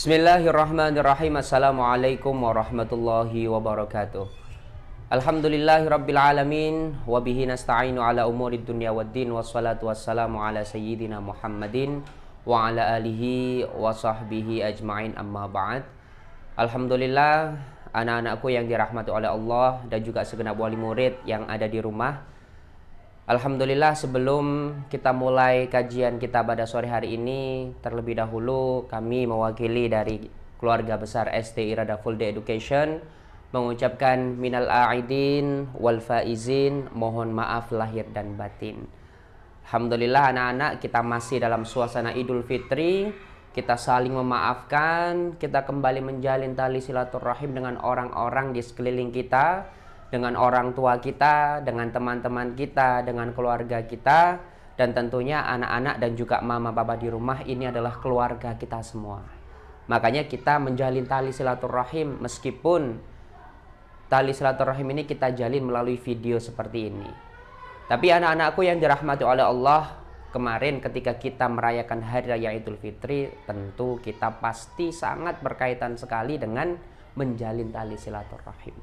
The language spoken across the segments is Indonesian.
Bismillahirrahmanirrahim. Assalamualaikum warahmatullahi wabarakatuh. Alhamdulillahirrabbilalamin Wabihi nasta'inu ala umuri dunia waddin Wassalatu wassalamu ala sayyidina Muhammadin Wa ala alihi wa sahbihi ajma'in amma ba'd Alhamdulillah Anak-anakku yang dirahmati oleh Allah Dan juga segenap wali murid yang ada di rumah Alhamdulillah sebelum kita mulai kajian kita pada sore hari ini terlebih dahulu kami mewakili dari keluarga besar STI Irada Full Day Education mengucapkan minal a'idin wal faizin mohon maaf lahir dan batin. Alhamdulillah anak-anak kita masih dalam suasana Idul Fitri kita saling memaafkan, kita kembali menjalin tali silaturahim dengan orang-orang di sekeliling kita dengan orang tua kita, dengan teman-teman kita, dengan keluarga kita, dan tentunya anak-anak dan juga mama papa di rumah ini adalah keluarga kita semua. Makanya kita menjalin tali silaturahim meskipun tali silaturahim ini kita jalin melalui video seperti ini. Tapi anak-anakku yang dirahmati oleh Allah, kemarin ketika kita merayakan hari raya Idul Fitri, tentu kita pasti sangat berkaitan sekali dengan menjalin tali silaturahim.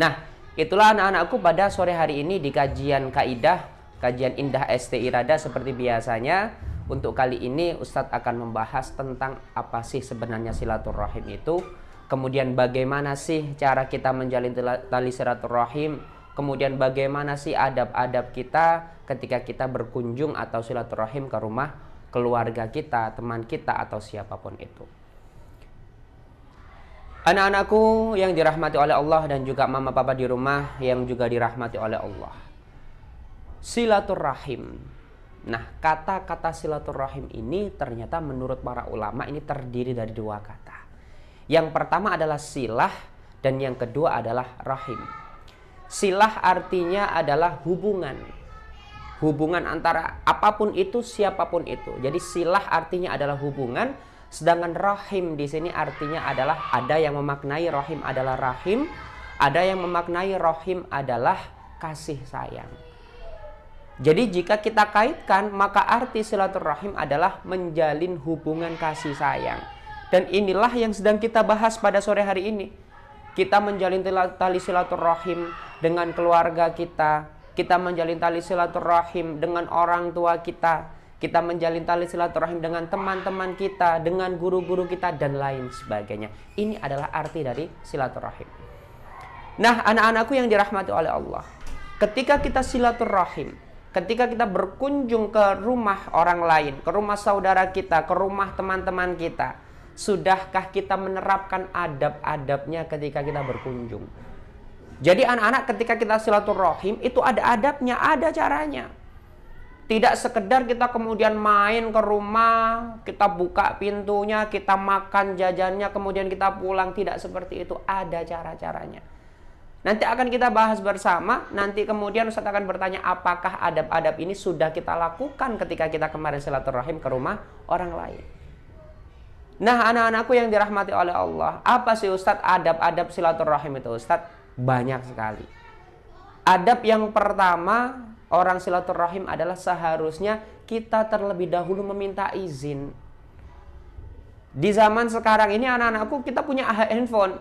Nah, Itulah anak-anakku pada sore hari ini di kajian kaidah, kajian indah ST Irada seperti biasanya. Untuk kali ini Ustadz akan membahas tentang apa sih sebenarnya silaturahim itu. Kemudian bagaimana sih cara kita menjalin tali silaturahim. Kemudian bagaimana sih adab-adab kita ketika kita berkunjung atau silaturahim ke rumah keluarga kita, teman kita atau siapapun itu. Anak-anakku yang dirahmati oleh Allah dan juga mama papa di rumah yang juga dirahmati oleh Allah. Silaturrahim. Nah, kata-kata silaturrahim ini ternyata menurut para ulama ini terdiri dari dua kata. Yang pertama adalah silah dan yang kedua adalah rahim. Silah artinya adalah hubungan. Hubungan antara apapun itu, siapapun itu. Jadi silah artinya adalah hubungan Sedangkan rahim di sini artinya adalah ada yang memaknai rahim adalah rahim, ada yang memaknai rahim adalah kasih sayang. Jadi jika kita kaitkan maka arti silaturahim adalah menjalin hubungan kasih sayang. Dan inilah yang sedang kita bahas pada sore hari ini. Kita menjalin tali silaturahim dengan keluarga kita, kita menjalin tali silaturahim dengan orang tua kita, kita menjalin tali silaturahim dengan teman-teman kita, dengan guru-guru kita dan lain sebagainya. Ini adalah arti dari silaturahim. Nah, anak-anakku yang dirahmati oleh Allah, ketika kita silaturahim, ketika kita berkunjung ke rumah orang lain, ke rumah saudara kita, ke rumah teman-teman kita, sudahkah kita menerapkan adab-adabnya ketika kita berkunjung? Jadi anak-anak ketika kita silaturahim itu ada adabnya, ada caranya. Tidak sekedar kita kemudian main ke rumah, kita buka pintunya, kita makan jajannya, kemudian kita pulang. Tidak seperti itu. Ada cara-caranya. Nanti akan kita bahas bersama. Nanti kemudian Ustaz akan bertanya apakah adab-adab ini sudah kita lakukan ketika kita kemarin silaturahim ke rumah orang lain. Nah anak-anakku yang dirahmati oleh Allah. Apa sih Ustaz adab-adab silaturahim itu Ustaz? Banyak sekali. Adab yang pertama orang silaturahim adalah seharusnya kita terlebih dahulu meminta izin. Di zaman sekarang ini anak-anakku kita punya handphone.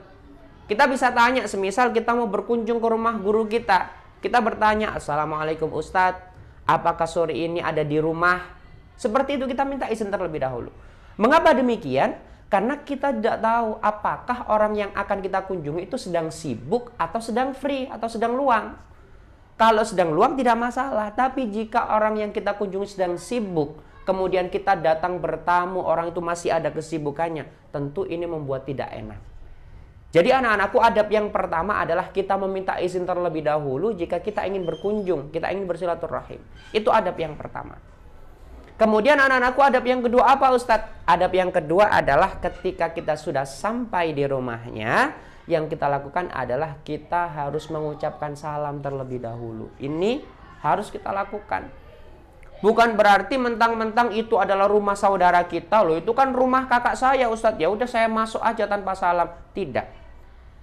Kita bisa tanya, semisal kita mau berkunjung ke rumah guru kita. Kita bertanya, Assalamualaikum Ustadz, apakah sore ini ada di rumah? Seperti itu kita minta izin terlebih dahulu. Mengapa demikian? Karena kita tidak tahu apakah orang yang akan kita kunjungi itu sedang sibuk atau sedang free atau sedang luang. Kalau sedang luang tidak masalah, tapi jika orang yang kita kunjungi sedang sibuk, kemudian kita datang bertamu, orang itu masih ada kesibukannya, tentu ini membuat tidak enak. Jadi anak-anakku adab yang pertama adalah kita meminta izin terlebih dahulu jika kita ingin berkunjung, kita ingin bersilaturahim. Itu adab yang pertama. Kemudian anak-anakku adab yang kedua apa Ustadz? Adab yang kedua adalah ketika kita sudah sampai di rumahnya, yang kita lakukan adalah kita harus mengucapkan salam terlebih dahulu. Ini harus kita lakukan. Bukan berarti mentang-mentang itu adalah rumah saudara kita loh. Itu kan rumah kakak saya Ustadz. Ya udah saya masuk aja tanpa salam. Tidak.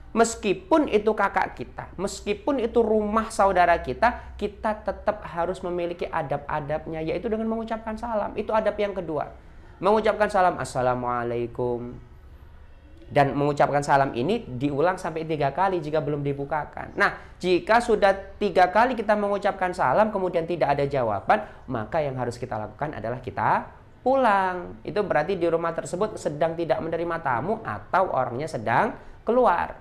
Meskipun itu kakak kita, meskipun itu rumah saudara kita, kita tetap harus memiliki adab-adabnya yaitu dengan mengucapkan salam. Itu adab yang kedua. Mengucapkan salam Assalamualaikum dan mengucapkan salam ini diulang sampai tiga kali jika belum dibukakan. Nah, jika sudah tiga kali kita mengucapkan salam kemudian tidak ada jawaban, maka yang harus kita lakukan adalah kita pulang. Itu berarti di rumah tersebut sedang tidak menerima tamu atau orangnya sedang keluar.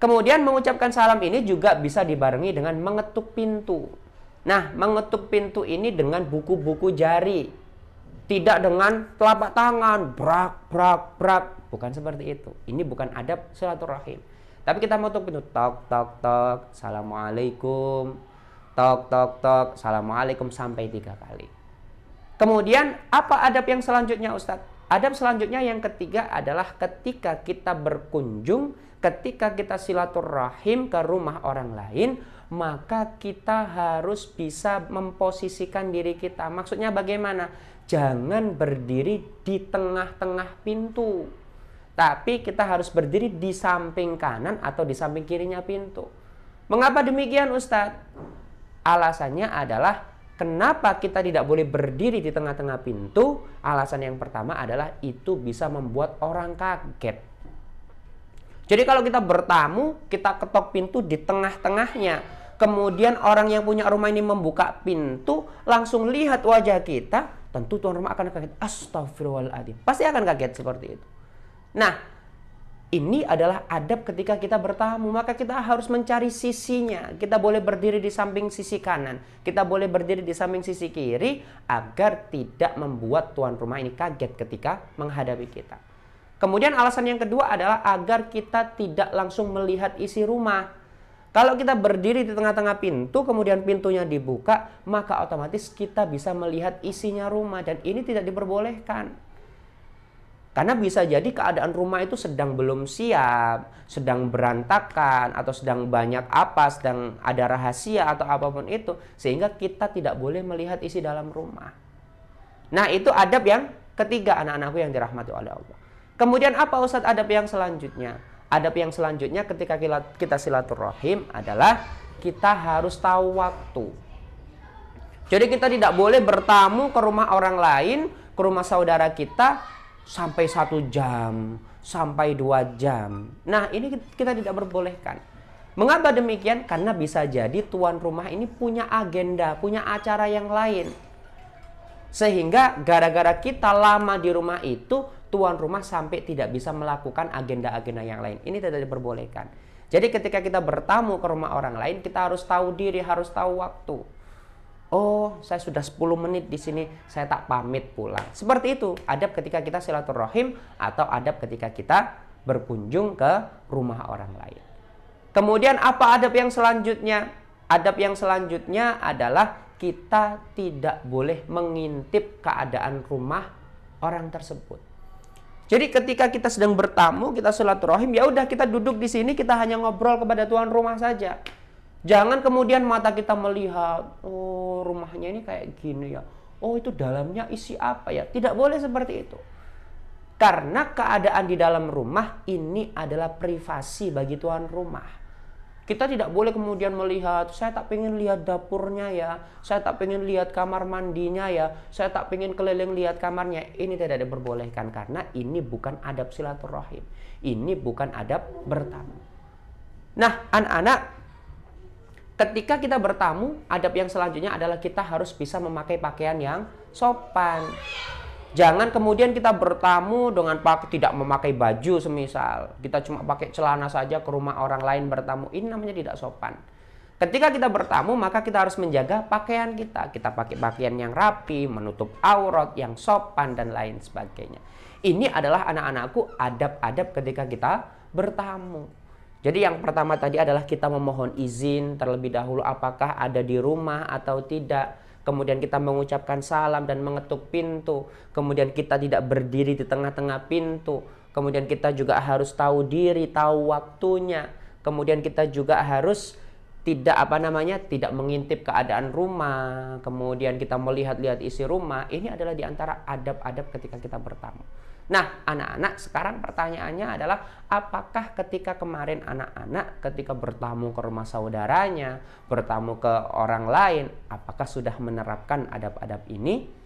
Kemudian mengucapkan salam ini juga bisa dibarengi dengan mengetuk pintu. Nah, mengetuk pintu ini dengan buku-buku jari tidak dengan telapak tangan brak brak brak bukan seperti itu ini bukan adab silaturahim tapi kita mau pintu tok tok tok assalamualaikum tok tok tok assalamualaikum sampai tiga kali kemudian apa adab yang selanjutnya Ustadz adab selanjutnya yang ketiga adalah ketika kita berkunjung ketika kita silaturahim ke rumah orang lain maka kita harus bisa memposisikan diri kita maksudnya bagaimana jangan berdiri di tengah-tengah pintu. Tapi kita harus berdiri di samping kanan atau di samping kirinya pintu. Mengapa demikian Ustadz? Alasannya adalah kenapa kita tidak boleh berdiri di tengah-tengah pintu? Alasan yang pertama adalah itu bisa membuat orang kaget. Jadi kalau kita bertamu, kita ketok pintu di tengah-tengahnya. Kemudian orang yang punya rumah ini membuka pintu, langsung lihat wajah kita, tentu tuan rumah akan kaget. Astagfirullahaladzim. Pasti akan kaget seperti itu. Nah, ini adalah adab ketika kita bertamu, maka kita harus mencari sisinya. Kita boleh berdiri di samping sisi kanan, kita boleh berdiri di samping sisi kiri agar tidak membuat tuan rumah ini kaget ketika menghadapi kita. Kemudian alasan yang kedua adalah agar kita tidak langsung melihat isi rumah. Kalau kita berdiri di tengah-tengah pintu, kemudian pintunya dibuka, maka otomatis kita bisa melihat isinya rumah dan ini tidak diperbolehkan. Karena bisa jadi keadaan rumah itu sedang belum siap, sedang berantakan, atau sedang banyak apa, sedang ada rahasia atau apapun itu, sehingga kita tidak boleh melihat isi dalam rumah. Nah, itu adab yang ketiga anak-anakku yang dirahmati oleh Allah. Kemudian apa Ustadz adab yang selanjutnya? adab yang selanjutnya ketika kita silaturahim adalah kita harus tahu waktu. Jadi kita tidak boleh bertamu ke rumah orang lain, ke rumah saudara kita sampai satu jam, sampai dua jam. Nah ini kita tidak berbolehkan. Mengapa demikian? Karena bisa jadi tuan rumah ini punya agenda, punya acara yang lain. Sehingga gara-gara kita lama di rumah itu, tuan rumah sampai tidak bisa melakukan agenda-agenda yang lain. Ini tidak diperbolehkan. Jadi ketika kita bertamu ke rumah orang lain, kita harus tahu diri, harus tahu waktu. Oh, saya sudah 10 menit di sini, saya tak pamit pulang. Seperti itu, adab ketika kita silaturahim atau adab ketika kita berkunjung ke rumah orang lain. Kemudian apa adab yang selanjutnya? Adab yang selanjutnya adalah kita tidak boleh mengintip keadaan rumah orang tersebut. Jadi ketika kita sedang bertamu, kita silaturahim, ya udah kita duduk di sini kita hanya ngobrol kepada tuan rumah saja. Jangan kemudian mata kita melihat, oh rumahnya ini kayak gini ya. Oh itu dalamnya isi apa ya? Tidak boleh seperti itu. Karena keadaan di dalam rumah ini adalah privasi bagi tuan rumah. Kita tidak boleh kemudian melihat, saya tak pengen lihat dapurnya ya, saya tak pengen lihat kamar mandinya ya, saya tak pengen keliling lihat kamarnya. Ini tidak diperbolehkan karena ini bukan adab silaturahim. Ini bukan adab bertamu. Nah, anak-anak, ketika kita bertamu, adab yang selanjutnya adalah kita harus bisa memakai pakaian yang sopan. Jangan kemudian kita bertamu dengan pakai tidak memakai baju semisal. Kita cuma pakai celana saja ke rumah orang lain bertamu. Ini namanya tidak sopan. Ketika kita bertamu maka kita harus menjaga pakaian kita. Kita pakai pakaian yang rapi, menutup aurat, yang sopan dan lain sebagainya. Ini adalah anak-anakku adab-adab ketika kita bertamu. Jadi yang pertama tadi adalah kita memohon izin terlebih dahulu apakah ada di rumah atau tidak kemudian kita mengucapkan salam dan mengetuk pintu, kemudian kita tidak berdiri di tengah-tengah pintu, kemudian kita juga harus tahu diri, tahu waktunya, kemudian kita juga harus tidak apa namanya tidak mengintip keadaan rumah kemudian kita melihat-lihat isi rumah ini adalah diantara adab-adab ketika kita bertamu nah anak-anak sekarang pertanyaannya adalah apakah ketika kemarin anak-anak ketika bertamu ke rumah saudaranya bertamu ke orang lain apakah sudah menerapkan adab-adab ini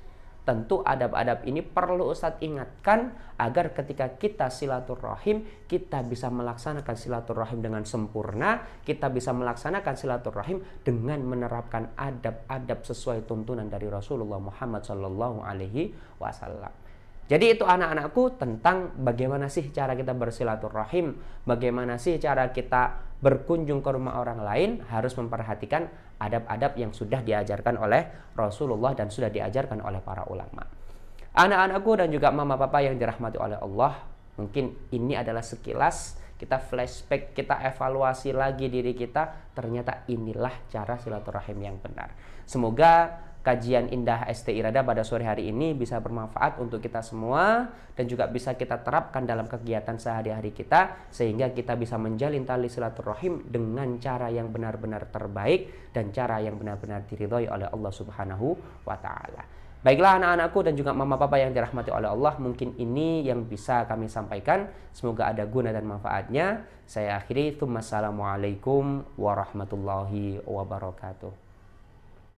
Tentu adab-adab ini perlu Ustadz ingatkan agar ketika kita silaturahim, kita bisa melaksanakan silaturahim dengan sempurna, kita bisa melaksanakan silaturahim dengan menerapkan adab-adab sesuai tuntunan dari Rasulullah Muhammad Shallallahu Alaihi Wasallam. Jadi itu anak-anakku tentang bagaimana sih cara kita bersilaturahim, bagaimana sih cara kita berkunjung ke rumah orang lain harus memperhatikan adab-adab yang sudah diajarkan oleh Rasulullah dan sudah diajarkan oleh para ulama. Anak-anakku dan juga mama papa yang dirahmati oleh Allah, mungkin ini adalah sekilas kita flashback, kita evaluasi lagi diri kita, ternyata inilah cara silaturahim yang benar. Semoga kajian Indah STI Rada pada sore hari ini bisa bermanfaat untuk kita semua dan juga bisa kita terapkan dalam kegiatan sehari-hari kita sehingga kita bisa menjalin tali silaturahim dengan cara yang benar-benar terbaik dan cara yang benar-benar diridhoi oleh Allah Subhanahu wa taala. Baiklah anak-anakku dan juga mama papa yang dirahmati oleh Allah, mungkin ini yang bisa kami sampaikan. Semoga ada guna dan manfaatnya. Saya akhiri, Assalamualaikum warahmatullahi wabarakatuh.